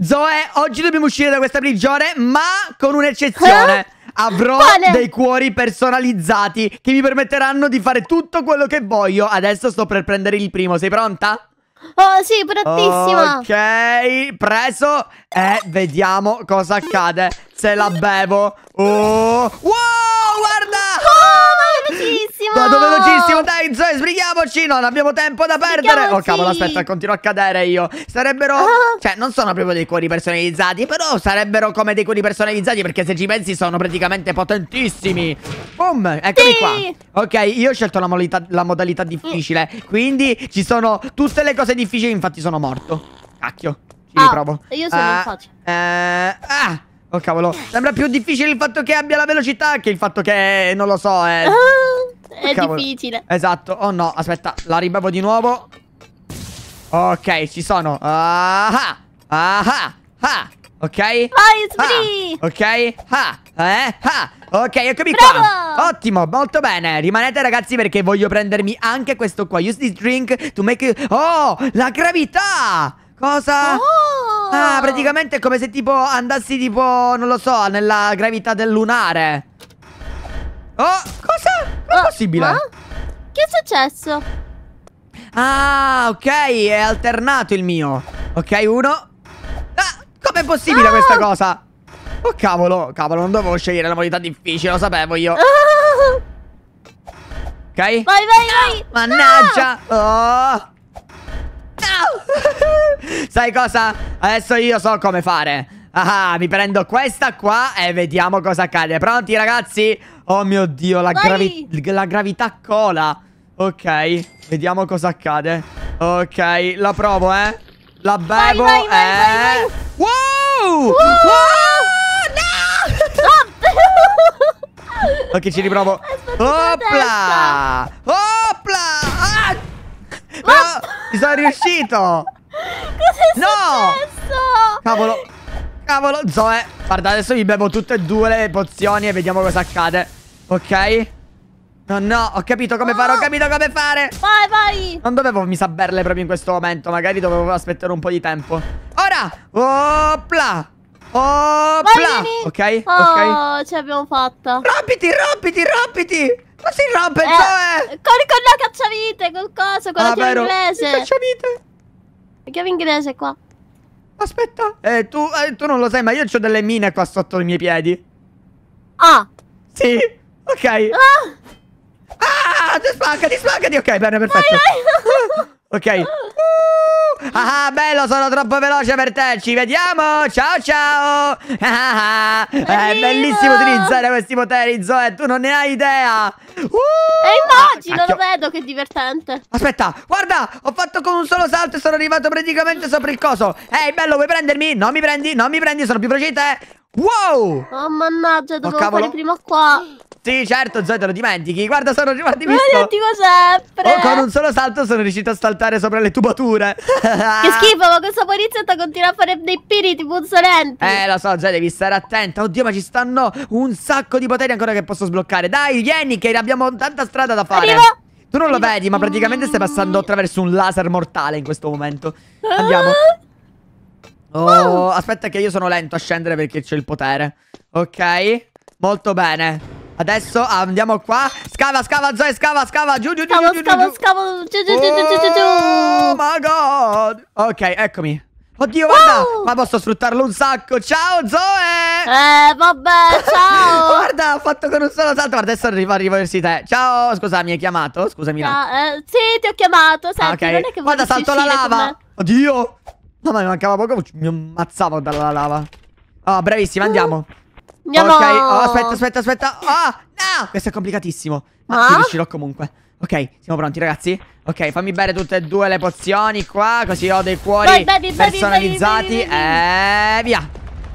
Zoe, oggi dobbiamo uscire da questa prigione, ma con un'eccezione. Eh? Avrò Quale? dei cuori personalizzati che mi permetteranno di fare tutto quello che voglio. Adesso sto per prendere il primo, sei pronta? Oh sì, prontissima Ok, preso E vediamo cosa accade Se la bevo Oh, wow, guarda oh! velocissimo! Vado velocissimo, dai Zoe, sbrighiamoci! Non abbiamo tempo da perdere! Oh cavolo, aspetta, continuo a cadere io. Sarebbero... Oh. Cioè, non sono proprio dei cuori personalizzati, però sarebbero come dei cuori personalizzati, perché se ci pensi sono praticamente potentissimi. Boom, eccomi sì. qua. Ok, io ho scelto la, modalità, la modalità difficile, quindi ci sono tutte le cose difficili, infatti sono morto. Cacchio, ci ah, riprovo. Io sono uh, facile. Uh, ah! Oh cavolo, sembra più difficile il fatto che abbia la velocità che il fatto che, non lo so, eh. ah, oh, è... è oh, difficile. Esatto, oh no, aspetta, la ribevo di nuovo. Ok, ci sono. Ah, ah, ah, ok. Vai, Ok, ah, eh, ah. Ok, eccomi Bravo! qua. Ottimo, molto bene. Rimanete ragazzi perché voglio prendermi anche questo qua. Use this drink to make... Oh, la gravità! Cosa? Oh! Ah, praticamente è come se tipo andassi tipo, non lo so, nella gravità del lunare. Oh, cosa? Non è ah, possibile. Ma? Ah? Che è successo? Ah, ok, è alternato il mio. Ok, uno. Ah, com'è possibile oh. questa ah! cosa? Oh, cavolo, cavolo, non dovevo scegliere la modalità difficile, lo sapevo io. Oh. Ok? Vai, vai, vai! Mannaggia! No. Oh! Sai cosa? Adesso io so come fare. Ah, ah, mi prendo questa qua e vediamo cosa accade. Pronti, ragazzi? Oh mio Dio, la, gravi la gravità cola. Ok, vediamo cosa accade. Ok, la provo, eh. La bevo vai, vai, e... Eh. Vai, wow! wow! wow! No! ok, ci riprovo. Opla! Oh! Ci sono riuscito! Cos'è no! successo? Cavolo! Cavolo! Zoe! Guarda, adesso mi bevo tutte e due le pozioni e vediamo cosa accade. Ok? No, no, ho capito come oh. fare, ho ah! capito come fare! Vai, vai! Non dovevo mi saperle proprio in questo momento, magari dovevo aspettare un po' di tempo. Ora! Opla! Opla! Vai, ok? Oh, ok. ce l'abbiamo fatta. Rompiti, rompiti, rompiti! Ma si rompe, eh, cioè! Con, con la cacciavite, col coso, con ah, la chiave vero. inglese. La cacciavite. La chiave inglese qua. Aspetta. Eh tu, eh, tu, non lo sai, ma io ho delle mine qua sotto i miei piedi. Ah. Sì. Ok. Ah. Ah, ti spaccati, spaccati. Ok, bene, perfetto. Vai, vai. ok. Ah, ah, bello, sono troppo veloce per te. Ci vediamo. Ciao, ciao. Ah, ah, ah. è bellissimo utilizzare questi poteri, Zoe. Tu non ne hai idea. Uh, e immagino, cacchio. lo vedo che è divertente. Aspetta, guarda, ho fatto con un solo salto e sono arrivato praticamente sopra il coso. Ehi, bello, vuoi prendermi? Non mi prendi, non mi prendi, sono più veloce di te. Wow! Oh, mannaggia, dovevo oh, fare prima qua. Sì, certo, Zoe, te lo dimentichi. Guarda, sono arrivato visto. Lo dimentico sempre. Oh, con un solo salto sono riuscito a saltare sopra le tubature. che schifo, ma questo poliziotto continua a fare dei piriti puzzolenti. Eh, lo so, Zoe, devi stare attenta. Oddio, ma ci stanno un sacco di poteri ancora che posso sbloccare. Dai, vieni, che abbiamo tanta strada da fare. Arrivo. Tu non lo vedi, ma praticamente stai passando mm. attraverso un laser mortale in questo momento. Ah. Andiamo. Oh, aspetta che io sono lento a scendere perché c'è il potere. Ok, molto bene. Adesso andiamo qua. Scava, scava, Zoe, scava, scava. Giù, giù, giù. Scavo, giù, scavo, giù, scavo. Giù, giù, giù, giù, giù, giù. Oh, my God. Ok, eccomi. Oddio, oh. guarda. Ma posso sfruttarlo un sacco. Ciao, Zoe. Eh, vabbè, ciao. guarda, ho fatto con un solo salto. Guarda, adesso arrivo, arrivo verso te. Ciao, scusa, mi hai chiamato? Scusami. Ciao, eh, sì, ti ho chiamato. Senti, non ah, okay. Guarda, salto la lava. Oddio. No, ma mi mancava poco. Mi ammazzavo dalla lava. Oh, ah, bravissima, andiamo. Uh. Andiamo. Ok, oh, aspetta, aspetta, aspetta. Ah, no! Questo è complicatissimo. Ma ah? ci riuscirò comunque. Ok, siamo pronti, ragazzi? Ok, fammi bere tutte e due le pozioni qua, così ho dei cuori Vai, baby, personalizzati. Baby, baby, e eh, via.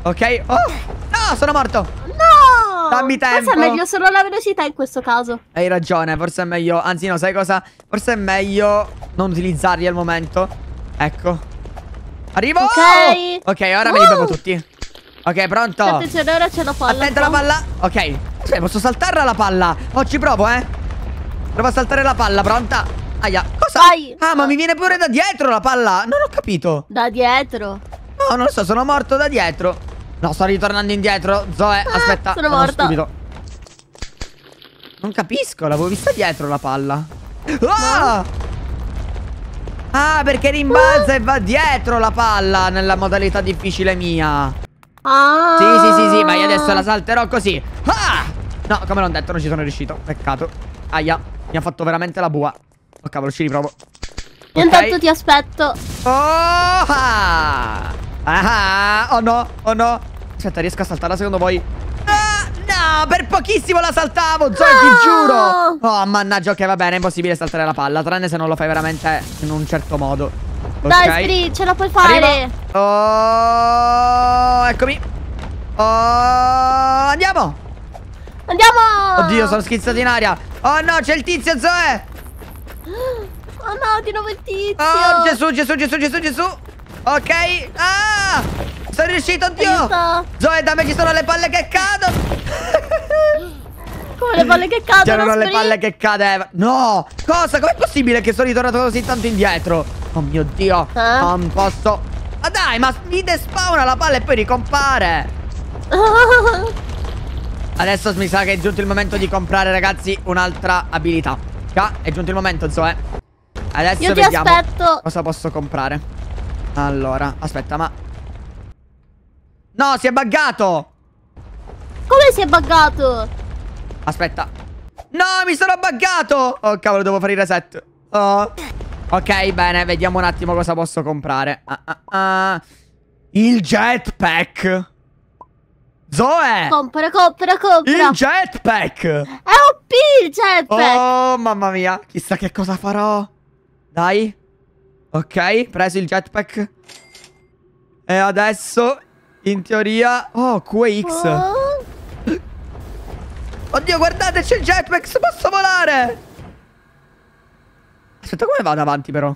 Ok. Oh, no, sono morto. No! Dammi tempo. Forse è meglio solo la velocità in questo caso. Hai ragione, forse è meglio... Anzi, no, sai cosa? Forse è meglio non utilizzarli al momento. Ecco. Arrivo! Ok. Ok, ora uh. me li bevo tutti. Ok, pronto. Attenzione, ora c'è la palla. Attento la palla. Ok. Sì, cioè, posso saltarla la palla? Oh, ci provo, eh. Provo a saltare la palla, pronta? Aia. Cosa? Vai. Ah, ma mi viene pure da dietro la palla. Non ho capito. Da dietro. No, non lo so, sono morto da dietro. No, sto ritornando indietro. Zoe, ah, aspetta. Sono morto. Stupido. Non capisco, l'avevo vista dietro la palla. Ah! No. Ah, perché rimbalza uh. e va dietro la palla nella modalità difficile mia. Ah. Sì, sì, sì, sì, ma io adesso la ah. salterò così. Ah! No, come l'ho detto, non ci sono riuscito. Peccato. Aia, mi ha fatto veramente la bua. Oh, cavolo, ci riprovo. Okay. Io intanto ti aspetto. Oh, ah! ah. Ah, oh no, oh no. Aspetta, riesco a saltarla secondo voi? Ah, no, per pochissimo la saltavo, Zoe, no. ti giuro. Oh, mannaggia, ok, va bene, è impossibile saltare la palla, tranne se non lo fai veramente in un certo modo. Dai, okay. Spiri, ce la puoi fare. Oh, eccomi. Oh, andiamo. Andiamo. Oddio, sono schizzato in aria. Oh no, c'è il tizio, Zoe. Oh no, di nuovo il tizio. Oh, Gesù, Gesù, Gesù, Gesù, Gesù. Ok. Ah! Sono riuscito, oddio. Aiuto. Zoe, da me ci sono le palle che cadono. Come le palle che cadono? C'erano le palle che cadevano. No! Cosa? Com'è possibile che sono ritornato così tanto indietro? Oh mio Dio. Eh? Non posso... Ma dai, ma mi despawna la palla e poi ricompare. Adesso mi sa che è giunto il momento di comprare, ragazzi, un'altra abilità. Qua è giunto il momento, Zoe. Adesso Io ti vediamo aspetto. cosa posso comprare. Allora, aspetta, ma... No, si è buggato! Come si è buggato? Aspetta. No, mi sono buggato! Oh, cavolo, devo fare il reset. Oh. Ok, bene, vediamo un attimo cosa posso comprare. Ah, ah, ah. Il jetpack. Zoe! Compra, compra, compra! Il jetpack! È OP il jetpack! Oh, mamma mia! Chissà che cosa farò. Dai. Ok, preso il jetpack. E adesso, in teoria... Oh, QX. Oh. Oddio, guardate, c'è il jetpack! Posso volare! Aspetta, come vado avanti però?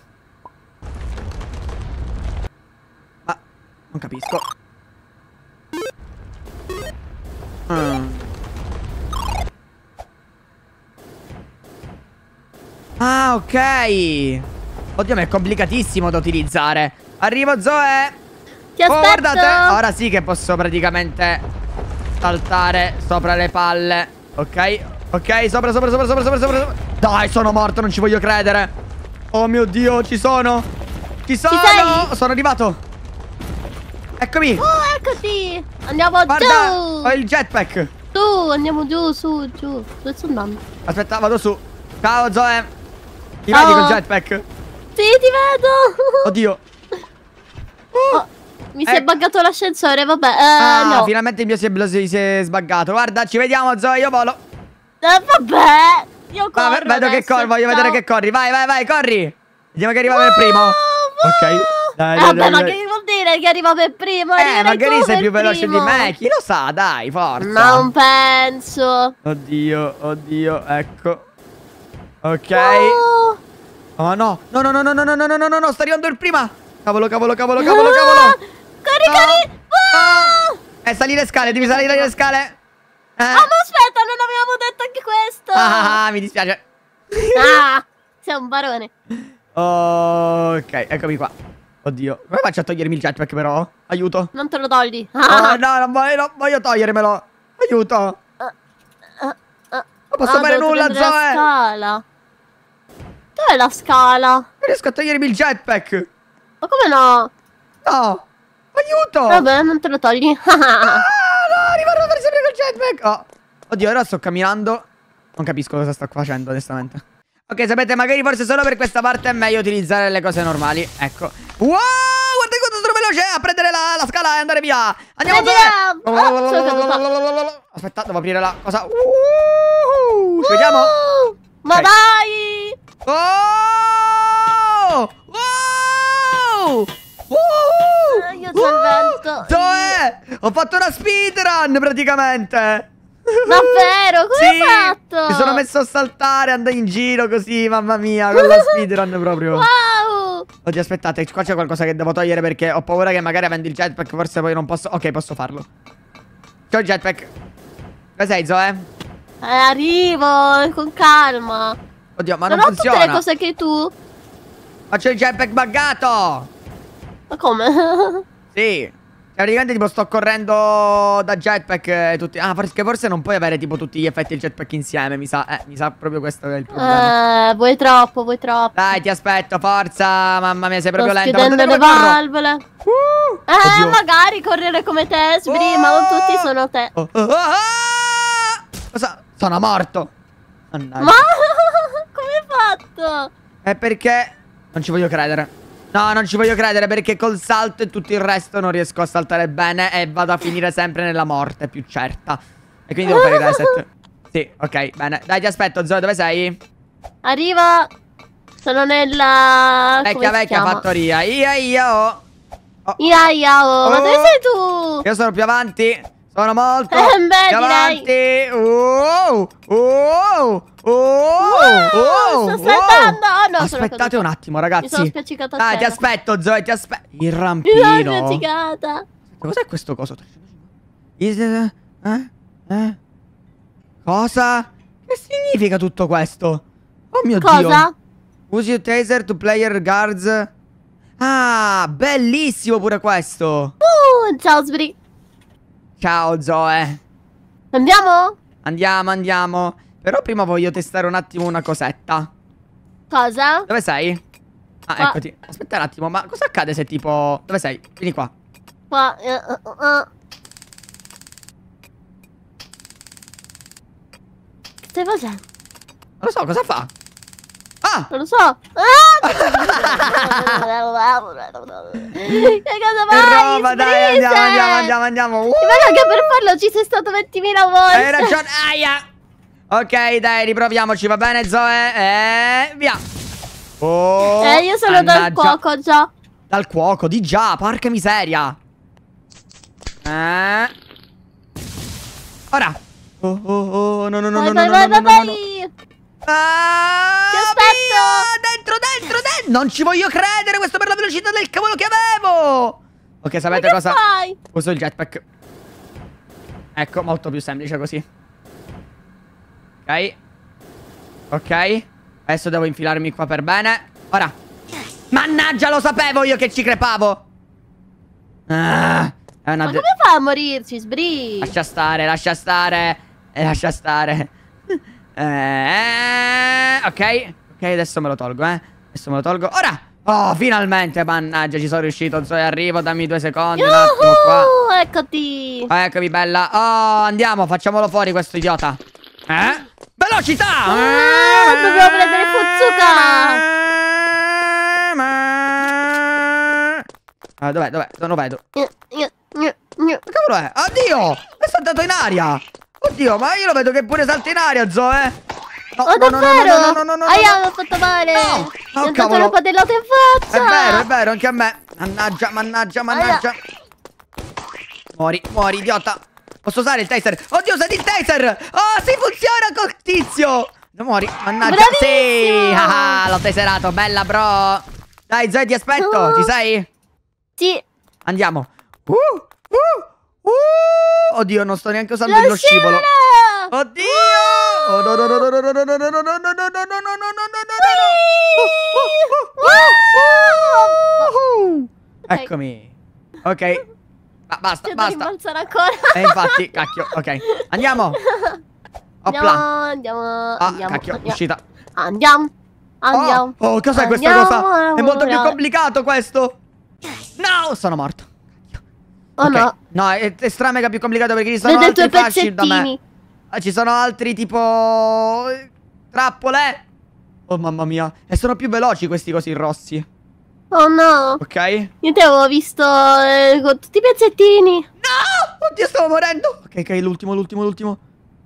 Ah, non capisco. Mm. Ah, ok. Oddio, ma è complicatissimo da utilizzare. Arrivo, Zoe. Ti aspetto. Guardate. Ora sì che posso praticamente saltare sopra le palle. Ok, ok, sopra, sopra, sopra, sopra, sopra. sopra. Dai, sono morto, non ci voglio credere. Oh mio Dio, ci sono. Ci sono. Ci sono arrivato. Eccomi. Oh, eccoti. Andiamo Guarda, giù. Ho il jetpack. Su, andiamo giù, su, giù. Dove sto andando? Aspetta, vado su. Ciao, Zoe. Ti Ciao. vedi col jetpack? Sì, ti vedo. Oddio. Oh. oh. Mi si è eh. buggato l'ascensore, vabbè. Eh, ah, no. finalmente il mio si è, si è sbaggato. Guarda, ci vediamo, Zoe, io volo. Eh, vabbè. Io corro Va, vedo adesso, che corri, voglio ciao. vedere che corri. Vai, vai, vai, corri. Vediamo che arriva wow, per primo. Wow. Ok. Dai, dai, dai, ma che vuol dire che arriva per primo? Eh, magari sei più veloce primo. di me. Chi lo sa, dai, forza. Non penso. Oddio, oddio, ecco. Ok. Oh, oh no. No, no, no, no, no, no, no, no, no, no, no, sta arrivando il prima. Cavolo, cavolo, cavolo, cavolo, ah, cavolo. Corri, no. corri. Ah. Ah. Eh, sali le scale, devi salire le scale. Eh. Oh, ma aspetta, non avevamo detto anche questo! Ah, ah, ah, mi dispiace. Ah, sei un barone. Ok, eccomi qua. Oddio, come faccio a togliermi il jetpack però? Aiuto. Non te lo togli. Ah. Oh, no, non voglio, non voglio togliermelo. Aiuto. Non posso ah, fare nulla, Zoe. La scala. Dov'è la scala? Non riesco a togliermi il jetpack. Ma come no? No. Aiuto. Vabbè, non te lo togli. ah jetpack! Oh. Oddio, ora sto camminando. Non capisco cosa sto facendo, onestamente. Ok, sapete, magari forse solo per questa parte è meglio utilizzare le cose normali. Ecco. Wow, guarda quanto sono veloce a prendere la, la scala e andare via. Andiamo dove? Aspetta, devo aprire la cosa. Uh, ci vediamo. Ma okay. dai! Oh! Wow! uh, Alberto. Dov'è? Ho fatto una speedrun praticamente. Davvero? Come sì, hai fatto? Mi sono messo a saltare, andare in giro così, mamma mia, con la speedrun proprio. Wow! Oggi aspettate, qua c'è qualcosa che devo togliere perché ho paura che magari avendo il jetpack forse poi non posso... Ok, posso farlo. C'ho il jetpack. Dove sei, Zoe? Eh, arrivo, eh, con calma. Oddio, ma non, non funziona. Non ho tutte le cose che tu. Ma c'è il jetpack buggato! Ma come? Sì. praticamente tipo sto correndo da jetpack e tutti... Ah, perché forse non puoi avere tipo tutti gli effetti del jetpack insieme, mi sa. Eh, mi sa proprio questo è il eh, problema. Eh, vuoi troppo, vuoi troppo. Dai, ti aspetto, forza. Mamma mia, sei proprio sto lento. Sto chiudendo le valvole. Uh, eh, oddio. magari correre come te, Sbri, oh! ma tutti sono te. Oh oh, oh, oh, Cosa? Sono morto. Mannaggia. Ma come hai fatto? È perché... Non ci voglio credere. No, non ci voglio credere perché col salto e tutto il resto non riesco a saltare bene e vado a finire sempre nella morte più certa. E quindi devo fare il reset. Sì, ok, bene. Dai, ti aspetto, Zoe, dove sei? Arriva. Sono nella... Vecchia, vecchia fattoria. Ia, ia, oh. Ia, ia, oh. oh. Ma dove sei tu? Io sono più avanti. Sono molto. Beh, avanti. Oh, oh, oh, oh, wow, oh, sto saltando. Oh, no, Aspettate un attimo, ragazzi. Mi sono spiaccicata. Dai, ah, ti aspetto, Zoe, ti aspetto. Il rampino. Mi sono spiaccicata. Cos'è questo coso? Eh? Eh? Cosa? Che significa tutto questo? Oh mio Cosa? dio. Cosa? Usi il taser to player guards. Ah, bellissimo pure questo. Uh, ciao, Sbri. Ciao Zoe. Andiamo? Andiamo, andiamo. Però prima voglio testare un attimo una cosetta. Cosa? Dove sei? Ah, qua. eccoti. Aspetta un attimo, ma cosa accade se tipo... Dove sei? Vieni qua. Qua. Uh, uh, uh. Stai facendo? Non lo so, cosa fa? Ah! Non lo so. Ah! cavolo. che cosa fai? Roma, dai, andiamo, andiamo, andiamo, andiamo. Uh! Ma raga, per farlo ci sei stato 20.000 volte. Hai ragione, aia. Ok, dai, riproviamoci, va bene, Zoe? E eh, via. Oh, eh, io sono dal cuoco già. Dal cuoco, di già, porca miseria. Eh. Ora. Oh, oh, oh, no, no, no, vai, no, vai, no, vai, no, vai. no, no, no. Ah, Ti aspetto! Via! Dentro, dentro, dentro! Non ci voglio credere! Questo per la velocità del cavolo che avevo! Ok, sapete cosa? Fai? Uso il jetpack. Ecco, molto più semplice così. Ok. Ok. Adesso devo infilarmi qua per bene. Ora. Mannaggia, lo sapevo io che ci crepavo! Ah, Ma come fa a morirci, Sbri? Lascia stare, lascia stare. Eh, lascia stare. Eh, ok. Ok, adesso me lo tolgo, eh. Adesso me lo tolgo. Ora! Oh, finalmente, mannaggia, ci sono riuscito. Zoe, arrivo, dammi due secondi. Yuhu, qua. Eccoti. Oh, eccomi, bella. Oh, andiamo, facciamolo fuori questo idiota. Eh? Velocità! Ah, eh, dobbiamo prendere Fuzzuka. Eh, eh, eh, ah, dov'è, dov'è? Non lo vedo. Che cavolo è? Oddio! È saltato in aria! Oddio, ma io lo vedo che pure salta in aria, Zoe. No, oh, no, davvero? No, no, no, no, no, Aia, ah, mi ho fatto male. No, no mi ho oh, fatto una padellata in faccia. È vero, è vero, anche a me. Mannaggia, mannaggia, ah. mannaggia. Muori, muori, idiota. Posso usare il taser? Oddio, usate il taser! Oh, si funziona col tizio! Non muori, mannaggia. Bravissimo. Sì, ah, ah, l'ho taserato, bella, bro. Dai, Zoe, ti aspetto. Ci sei? Sì. Andiamo. Uh, uh. Uh, oddio, non sto neanche usando lo, scivolo. Oddio. Oh no no no no no no no no no no no no no no no no Eccomi. Ok. Ma basta, basta. E infatti, cacchio, ok. Andiamo. Andiamo, andiamo, andiamo. cacchio, uscita. Andiamo. Andiamo. Oh, cos'è questa cosa? È molto più complicato questo. No, sono morto. O okay. no? No, è, è stramega più complicato perché ci sono Vedo altri fasci da me. Ah, ci sono altri tipo... Eh, trappole! Oh mamma mia. E sono più veloci questi così rossi. Oh no. Ok. Io ti avevo visto eh, con tutti i pezzettini. No! Oddio, stavo morendo. Ok, ok, l'ultimo, l'ultimo, l'ultimo.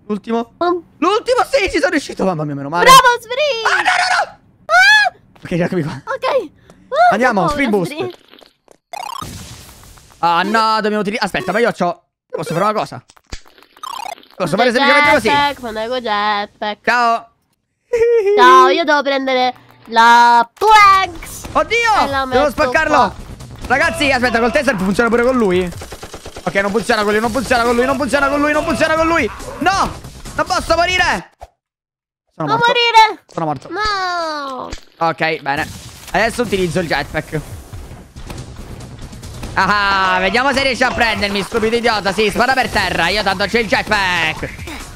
L'ultimo. Oh. L'ultimo, sì, ci sono riuscito. Mamma mia, meno male. Bravo, Sfree! Ah, no, no, no! Ah! Ok, eccomi qua. Ok. Oh, Andiamo, Sfree Boost. Free. Ah no, dobbiamo utilizzare... Aspetta, ma io ho... Posso fare una cosa? Posso fare semplicemente così? Ciao. Ciao, io devo prendere la planks. Oddio, devo spaccarlo. Qua. Ragazzi, aspetta, col Tesla funziona pure con lui? Ok, non funziona con lui, non funziona con lui, non funziona con lui, non funziona con lui. No, non posso morire. Sono non morto. morire. Sono morto. No. Ok, bene. Adesso utilizzo il jetpack. Ah, vediamo se riesci a prendermi, stupido idiota. Sì, spara per terra. Io tanto c'è il jetpack.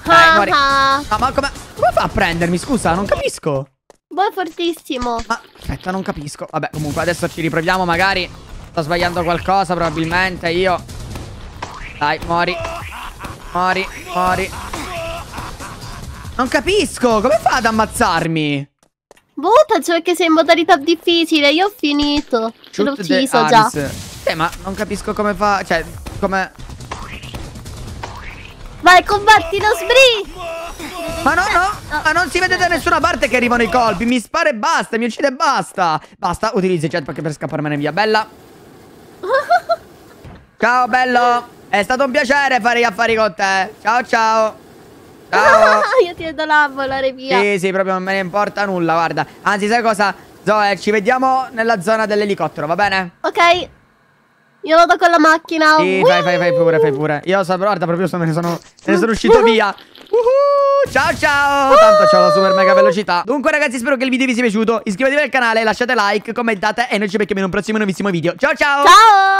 Dai, ah, muori. Ah. No, ma come... come fa a prendermi? Scusa, non capisco. Boh, fortissimo. Ma aspetta, non capisco. Vabbè, comunque adesso ci riproviamo, magari. Sto sbagliando qualcosa, probabilmente io. Dai, muori. Muori, muori. Non capisco, come fa ad ammazzarmi? Boh, penso perché sei in modalità difficile, io ho finito. L'ho ucciso già. Eh, ma non capisco come fa... Cioè, come... Vai, combatti lo sbri! Ma no, no, ma non si vede da nessuna parte che arrivano i colpi. Mi spara e basta, mi uccide e basta. Basta, utilizzi il jetpack per scapparmene via. Bella. Ciao, bello. È stato un piacere fare gli affari con te. Ciao, ciao. Ciao. Io ti vedo là a volare via. Sì, sì, proprio non me ne importa nulla, guarda. Anzi, sai cosa? Zoe, ci vediamo nella zona dell'elicottero, va bene? Ok. Io vado con la macchina. Sì, vai, vai, vai pure, fai pure. Io so, guarda, proprio me ne sono, ne sono uscito via. Uhuh, ciao ciao uh! Tanto c'ho la super mega velocità Dunque ragazzi spero che il video vi sia piaciuto Iscrivetevi al canale, lasciate like, commentate E noi ci becchiamo in un prossimo nuovissimo video Ciao ciao Ciao